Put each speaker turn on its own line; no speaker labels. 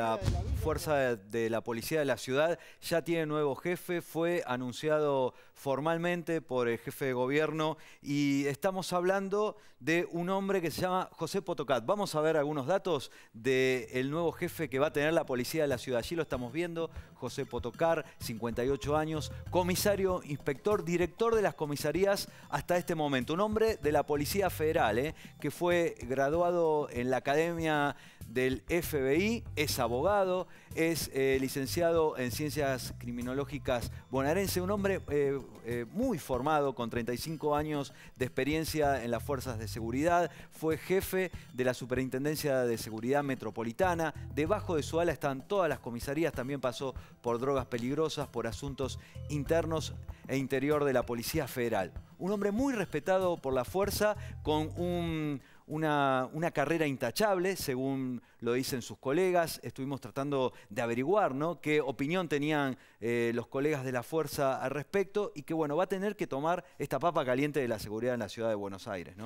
La fuerza de la policía de la ciudad ya tiene nuevo jefe, fue anunciado formalmente por el jefe de gobierno y estamos hablando de un hombre que se llama José Potocar Vamos a ver algunos datos del nuevo jefe que va a tener la policía de la ciudad. Allí lo estamos viendo, José Potocar, 58 años, comisario, inspector, director de las comisarías hasta este momento. Un hombre de la Policía Federal, eh, que fue graduado en la Academia del FBI, es abogado, es eh, licenciado en ciencias criminológicas bonaerense, un hombre eh, eh, muy formado con 35 años de experiencia en las fuerzas de seguridad, fue jefe de la Superintendencia de Seguridad Metropolitana, debajo de su ala están todas las comisarías, también pasó por drogas peligrosas, por asuntos internos e interior de la Policía Federal. Un hombre muy respetado por la fuerza, con un una, carrera intachable, según lo dicen sus colegas. Estuvimos tratando de averiguar qué opinión tenían eh, los colegas de la fuerza al respecto y que bueno, va a tener que tomar esta papa caliente de la seguridad en la ciudad de Buenos Aires.